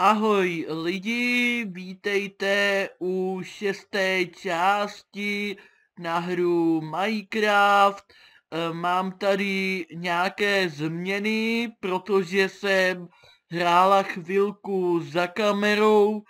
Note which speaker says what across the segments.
Speaker 1: Ahoj lidi, vítejte u šesté části na hru Minecraft. Eh, mám tady nějaké změny, protože jsem hrála chvilku za kamerou,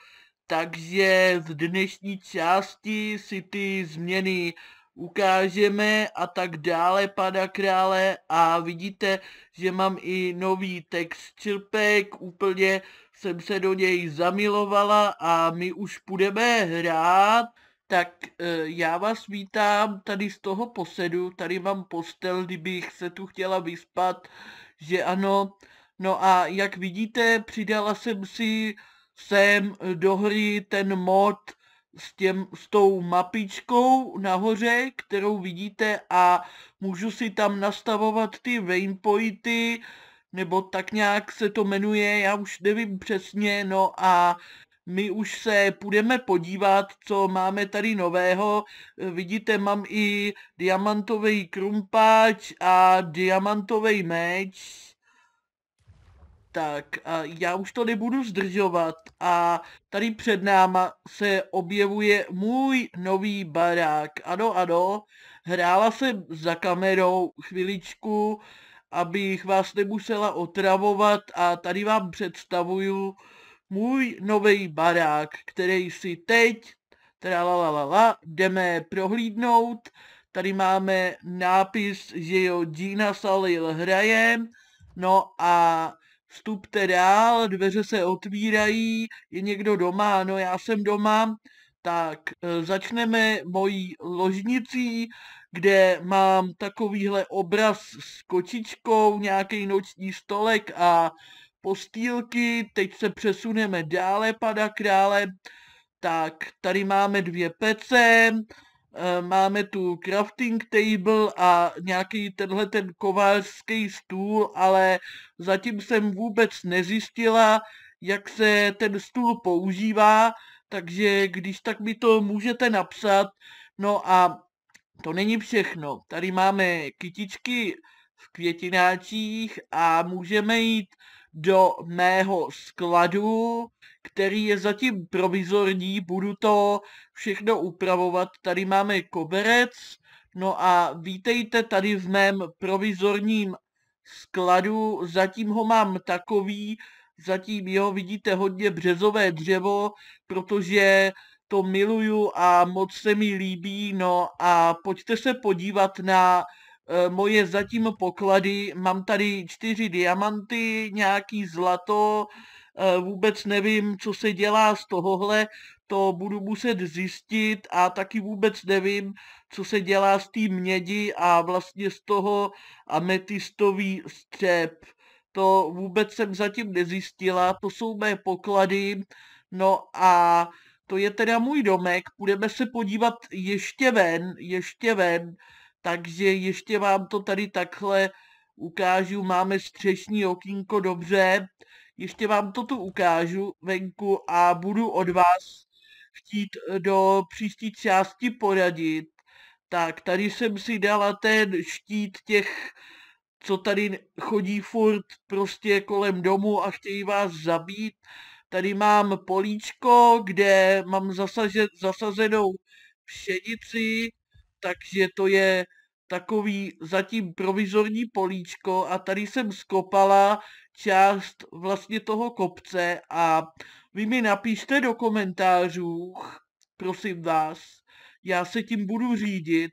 Speaker 1: takže v dnešní části si ty změny ukážeme a tak dále, pada krále. A vidíte, že mám i nový text črpek, úplně jsem se do něj zamilovala a my už půjdeme hrát, tak eh, já vás vítám tady z toho posedu, tady mám postel, kdybych se tu chtěla vyspat, že ano. No a jak vidíte, přidala jsem si sem do hry ten mod s, těm, s tou mapičkou nahoře, kterou vidíte a můžu si tam nastavovat ty waypointy, nebo tak nějak se to jmenuje, já už nevím přesně, no a my už se půjdeme podívat, co máme tady nového. Vidíte, mám i diamantový krumpáč a diamantový meč. Tak, a já už to nebudu zdržovat a tady před náma se objevuje můj nový barák. Ano, ano, hrála jsem za kamerou chviličku, abych vás nemusela otravovat a tady vám představuju můj nový barák, který si teď, tralalala, jdeme prohlídnout. Tady máme nápis, že jo, Dina Salil hraje, no a vstupte dál, dveře se otvírají, je někdo doma, no já jsem doma, tak, eh, začneme mojí ložnicí, kde mám takovýhle obraz s kočičkou, nějaký noční stolek a postýlky. Teď se přesuneme dále, pada krále. Tak, tady máme dvě pece, eh, máme tu crafting table a nějaký tenhle ten kovářský stůl, ale zatím jsem vůbec nezjistila, jak se ten stůl používá, takže když tak mi to můžete napsat. No a to není všechno. Tady máme kytičky v květináčích a můžeme jít do mého skladu, který je zatím provizorní, budu to všechno upravovat. Tady máme koberec, no a vítejte tady v mém provizorním skladu, zatím ho mám takový, zatím, jo, vidíte hodně březové dřevo, protože to miluju a moc se mi líbí, no a pojďte se podívat na e, moje zatím poklady, mám tady čtyři diamanty, nějaký zlato, e, vůbec nevím, co se dělá z tohohle, to budu muset zjistit a taky vůbec nevím, co se dělá s tím mědi a vlastně z toho ametistový střep to vůbec jsem zatím nezjistila, to jsou mé poklady, no a to je teda můj domek, půjdeme se podívat ještě ven, ještě ven, takže ještě vám to tady takhle ukážu, máme střešní okýnko, dobře, ještě vám to tu ukážu venku a budu od vás chtít do příští části poradit. Tak, tady jsem si dala ten štít těch co tady chodí furt prostě kolem domu a chtějí vás zabít. Tady mám políčko, kde mám zasaže, zasazenou pšenici, takže to je takový zatím provizorní políčko a tady jsem skopala část vlastně toho kopce a vy mi napíšte do komentářů, prosím vás, já se tím budu řídit,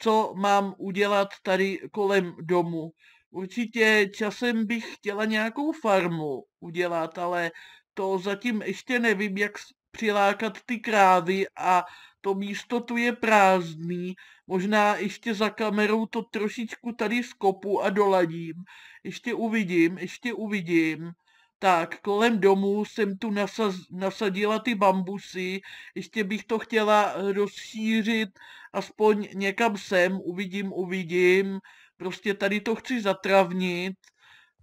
Speaker 1: co mám udělat tady kolem domu. Určitě časem bych chtěla nějakou farmu udělat, ale to zatím ještě nevím, jak přilákat ty krávy a to místo tu je prázdný. Možná ještě za kamerou to trošičku tady skopu a doladím. Ještě uvidím, ještě uvidím tak kolem domu jsem tu nasaz, nasadila ty bambusy, ještě bych to chtěla eh, rozšířit aspoň někam sem, uvidím, uvidím, prostě tady to chci zatravnit.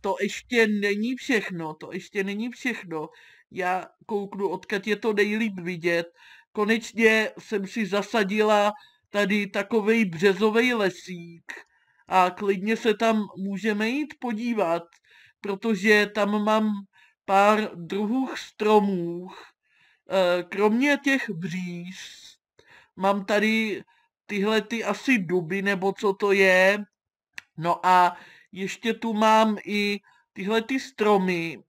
Speaker 1: To ještě není všechno, to ještě není všechno. Já kouknu, odkud je to nejlíp vidět. Konečně jsem si zasadila tady takovej březový lesík a klidně se tam můžeme jít podívat, protože tam mám pár druhů stromů. Eh, kromě těch bříz mám tady tyhle ty asi duby, nebo co to je. No a ještě tu mám i tyhle ty stromy.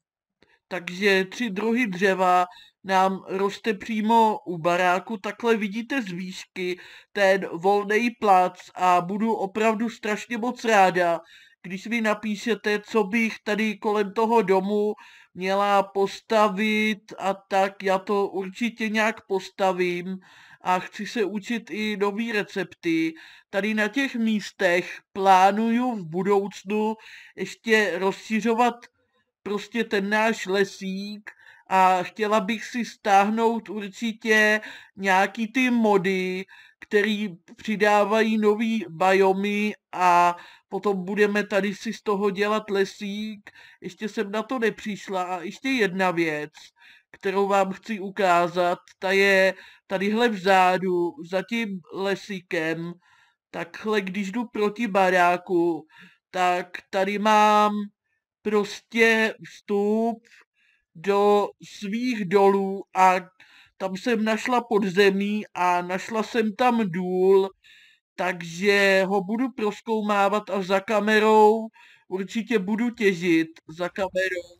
Speaker 1: Takže tři druhy dřeva nám roste přímo u baráku. Takhle vidíte z výšky ten volný plac a budu opravdu strašně moc ráda, když mi napíšete, co bych tady kolem toho domu měla postavit a tak já to určitě nějak postavím a chci se učit i nové recepty. Tady na těch místech plánuju v budoucnu ještě rozšiřovat prostě ten náš lesík a chtěla bych si stáhnout určitě nějaký ty mody, který přidávají nový biomy a potom budeme tady si z toho dělat lesík. Ještě jsem na to nepřišla a ještě jedna věc, kterou vám chci ukázat, ta je tadyhle vzadu, za tím lesíkem, takhle když jdu proti baráku, tak tady mám prostě vstup do svých dolů a tam jsem našla podzemí a našla jsem tam důl, takže ho budu proskoumávat a za kamerou určitě budu těžit, za kamerou.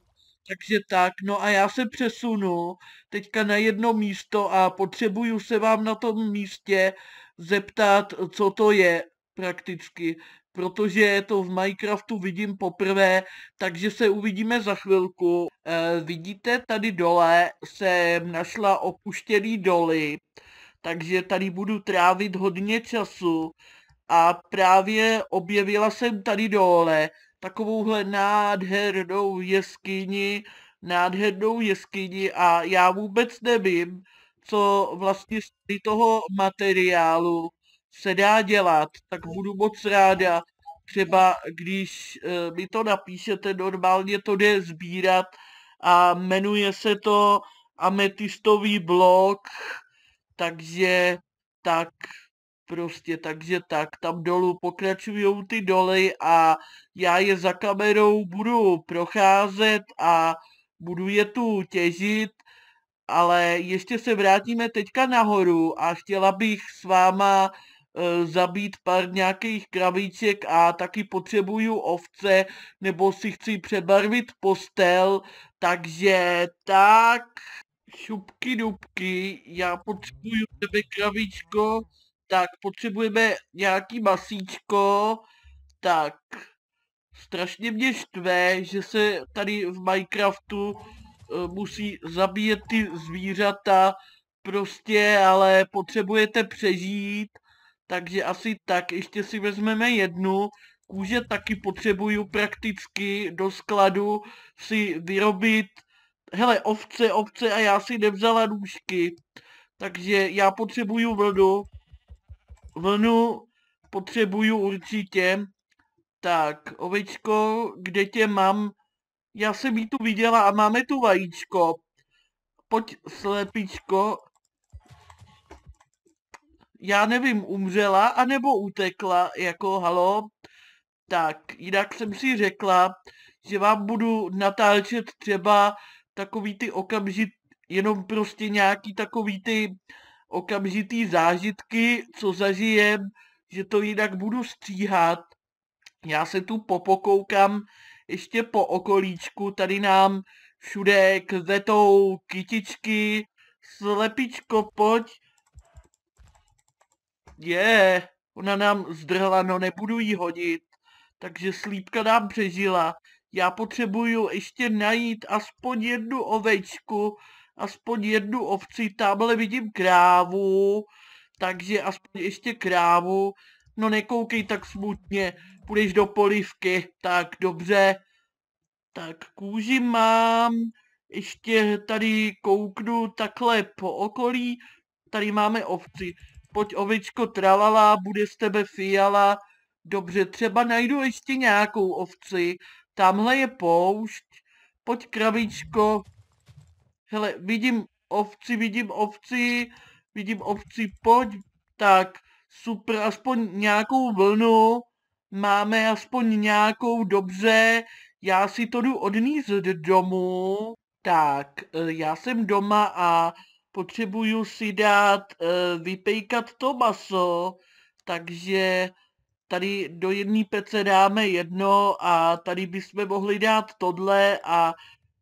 Speaker 1: Takže tak, no a já se přesunu teďka na jedno místo a potřebuju se vám na tom místě zeptat, co to je prakticky, protože to v Minecraftu vidím poprvé, takže se uvidíme za chvilku. Eh, vidíte tady dole jsem našla opuštěný doly, takže tady budu trávit hodně času a právě objevila jsem tady dole takovouhle nádhernou jeskyni, nádhernou jeskyni a já vůbec nevím, co vlastně z toho materiálu se dá dělat, tak budu moc ráda, třeba když e, mi to napíšete, normálně to jde sbírat, a jmenuje se to ametistový blok, takže tak prostě, takže tak, tam dolů pokračují ty doly a já je za kamerou budu procházet a budu je tu těžit, ale ještě se vrátíme teďka nahoru a chtěla bych s váma E, zabít pár nějakých kravíček a taky potřebuju ovce, nebo si chci přebarvit postel, takže tak, šupky dubky, já potřebuju tebe kravíčko, tak potřebujeme nějaký masíčko, tak strašně mě štve, že se tady v Minecraftu e, musí zabíjet ty zvířata, prostě, ale potřebujete přežít, takže asi tak. Ještě si vezmeme jednu. Kůže taky potřebuju prakticky do skladu si vyrobit, hele, ovce, ovce a já si nevzala nůžky. Takže já potřebuju vlnu. Vlnu potřebuju určitě. Tak, ovečko, kde tě mám? Já jsem jí tu viděla a máme tu vajíčko. Pojď, slepičko, já nevím, umřela anebo utekla, jako halo. Tak, jinak jsem si řekla, že vám budu natáčet třeba takový ty okamžit, jenom prostě nějaký takový ty okamžitý zážitky, co zažijem, že to jinak budu stříhat. Já se tu popokoukám ještě po okolíčku, tady nám všude kvetou kytičky, slepičko, pojď, je, ona nám zdrhla, no nebudu jí hodit. Takže slípka nám přežila. Já potřebuju ještě najít aspoň jednu ovečku, aspoň jednu ovci, tamhle vidím krávu, takže aspoň ještě krávu. No nekoukej tak smutně, půjdeš do polivky, tak dobře. Tak kůži mám, ještě tady kouknu takhle po okolí, tady máme ovci. Pojď ovečko tralala, bude z tebe fiala. Dobře, třeba najdu ještě nějakou ovci. Tamhle je poušť. Pojď kravičko. Hele, vidím ovci, vidím ovci, vidím ovci, pojď. Tak, super, aspoň nějakou vlnu. Máme aspoň nějakou, dobře. Já si to jdu odníst do domu. Tak, e, já jsem doma a potřebuju si dát e, vypejkat to maso, takže tady do jedné pece dáme jedno a tady bychom mohli dát tohle a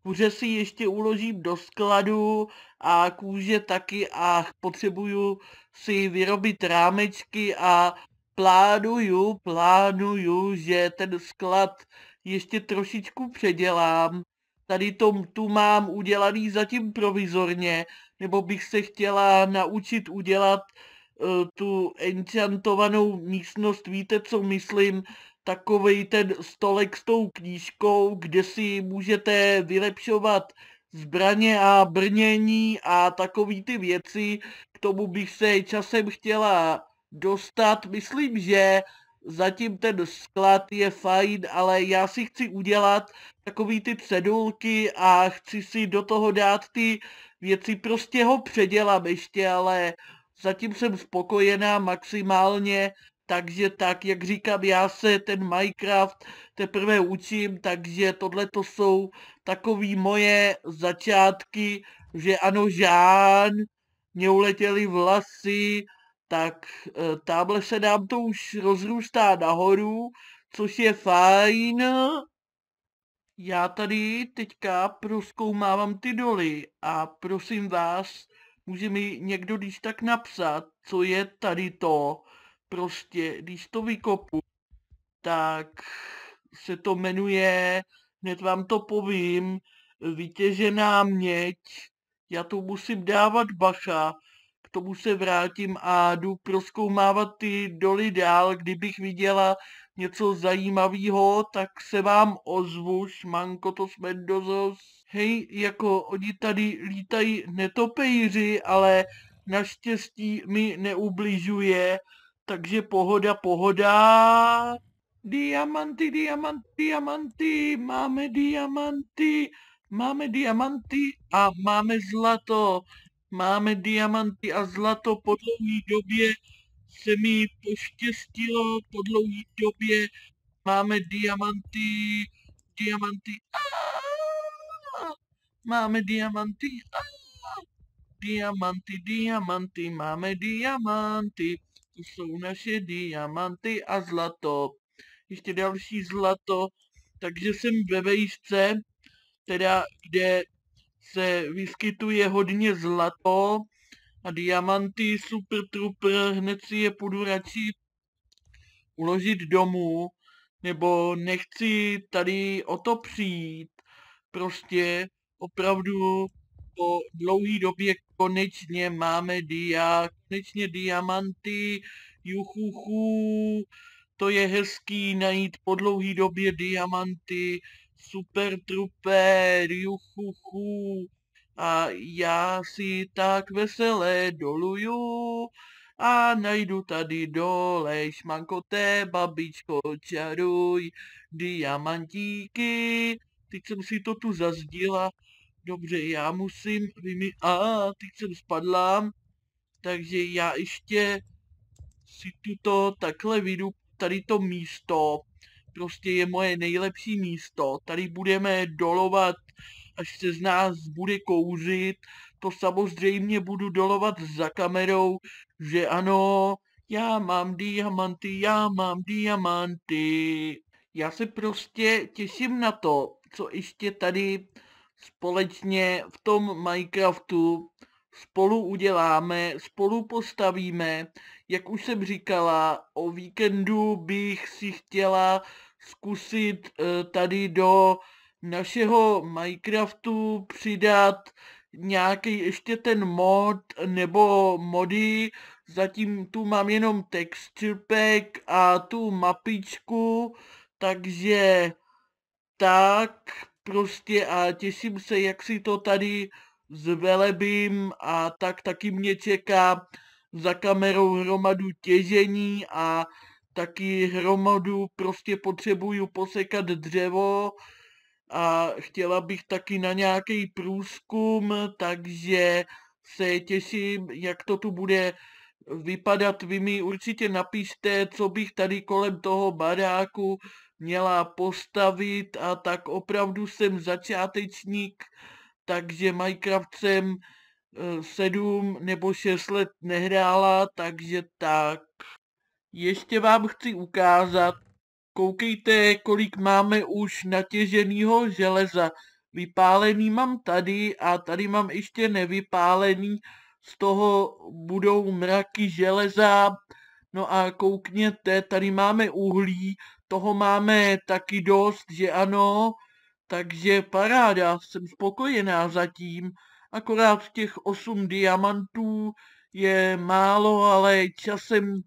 Speaker 1: kůže si ještě uložím do skladu a kůže taky a potřebuju si vyrobit rámečky a plánuju, plánuju, že ten sklad ještě trošičku předělám tady tom tu mám udělaný zatím provizorně, nebo bych se chtěla naučit udělat uh, tu enchantovanou místnost, víte, co myslím, takovej ten stolek s tou knížkou, kde si můžete vylepšovat zbraně a brnění a takový ty věci, k tomu bych se časem chtěla dostat. Myslím, že zatím ten sklad je fajn, ale já si chci udělat takový ty cedulky a chci si do toho dát ty věci, prostě ho předělám ještě, ale zatím jsem spokojená maximálně, takže tak, jak říkám, já se ten Minecraft teprve učím, takže tohle to jsou takový moje začátky, že ano, žán, mě uletěly vlasy, tak e, tamhle se nám to už rozrůstá nahoru, což je fajn. Já tady teďka proskoumávám ty doly a prosím vás, může mi někdo když tak napsat, co je tady to. Prostě, když to vykopu, tak se to jmenuje, hned vám to povím, vytěžená měď. Já to musím dávat bacha, k tomu se vrátím a jdu proskoumávat ty doly dál. Kdybych viděla něco zajímavého, tak se vám ozvu, šmanko to jsme dozos. Hej, jako oni tady lítají netopejři, ale naštěstí mi neubližuje, takže pohoda, pohoda. Diamanty, diamanty, diamanty, máme diamanty, máme diamanty a máme zlato. Máme diamanty a zlato po dlouhý době. Se mi poštěstilo po dlouhý době. Máme diamanty, diamanty. Aaaa. Máme diamanty. Aaaa. Diamanty, diamanty, máme diamanty. To jsou naše diamanty a zlato. Ještě další zlato. Takže jsem ve vejšce, teda kde se vyskytuje hodně zlato a diamanty Super Trooper hned si je půjdu radši uložit domů, nebo nechci tady o to přijít. Prostě opravdu po dlouhý době konečně máme dia, konečně diamanty, juchuchu, to je hezký najít po dlouhý době diamanty, super truper, juchuchu. A já si tak veselé doluju a najdu tady dole šmankoté babičko čaruj diamantíky. Teď jsem si to tu zazdila. Dobře, já musím vymi... A teď jsem spadla. Takže já ještě si tuto takhle vyjdu tady to místo prostě je moje nejlepší místo. Tady budeme dolovat, až se z nás bude kouřit. To samozřejmě budu dolovat za kamerou, že ano, já mám diamanty, já mám diamanty. Já se prostě těším na to, co ještě tady společně v tom Minecraftu spolu uděláme, spolu postavíme. Jak už jsem říkala, o víkendu bych si chtěla zkusit eh, tady do našeho Minecraftu přidat nějaký ještě ten mod nebo mody. Zatím tu mám jenom texture pack a tu mapičku, takže tak prostě a těším se, jak si to tady zvelebím a tak taky mě čeká za kamerou hromadu těžení a taky hromadu, prostě potřebuju posekat dřevo a chtěla bych taky na nějaký průzkum, takže se těším, jak to tu bude vypadat. Vy mi určitě napište, co bych tady kolem toho baráku měla postavit a tak opravdu jsem začátečník, takže Minecraft jsem eh, sedm nebo šest let nehrála, takže tak. Ještě vám chci ukázat, koukejte, kolik máme už natěženého železa. Vypálený mám tady a tady mám ještě nevypálený, z toho budou mraky železa. No a koukněte, tady máme uhlí, toho máme taky dost, že ano. Takže paráda, jsem spokojená zatím. Akorát těch 8 diamantů je málo, ale časem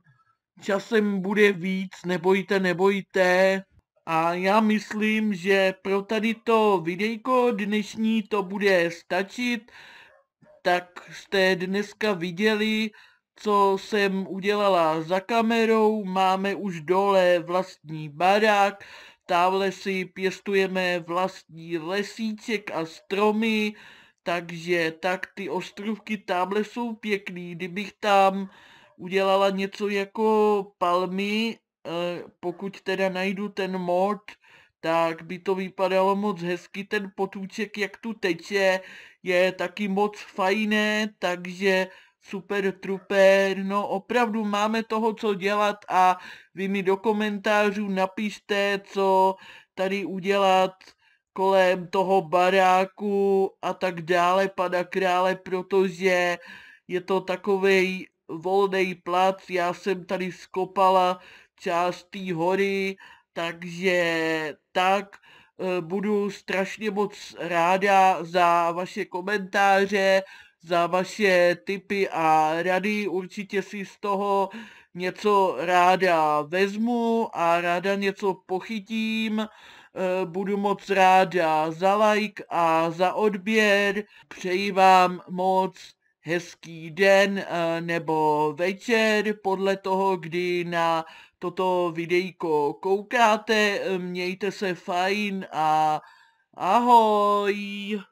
Speaker 1: časem bude víc, nebojte, nebojte. A já myslím, že pro tady to videjko dnešní to bude stačit. Tak jste dneska viděli, co jsem udělala za kamerou. Máme už dole vlastní barák. Távle si pěstujeme vlastní lesíček a stromy. Takže tak ty ostrovky tamhle jsou pěkný. Kdybych tam udělala něco jako Palmy, eh, pokud teda najdu ten mod, tak by to vypadalo moc hezky, ten potůček, jak tu teče, je taky moc fajné, takže super truper, no opravdu máme toho co dělat a vy mi do komentářů napište, co tady udělat kolem toho baráku a tak dále, pada krále, protože je to takovej volný plac, já jsem tady skopala část té hory, takže tak eh, budu strašně moc ráda za vaše komentáře, za vaše tipy a rady. Určitě si z toho něco ráda vezmu a ráda něco pochytím. Eh, budu moc ráda za like a za odběr. Přeji vám moc hezký den eh, nebo večer, podle toho, kdy na toto videjko koukáte. Eh, mějte se fajn a ahoj!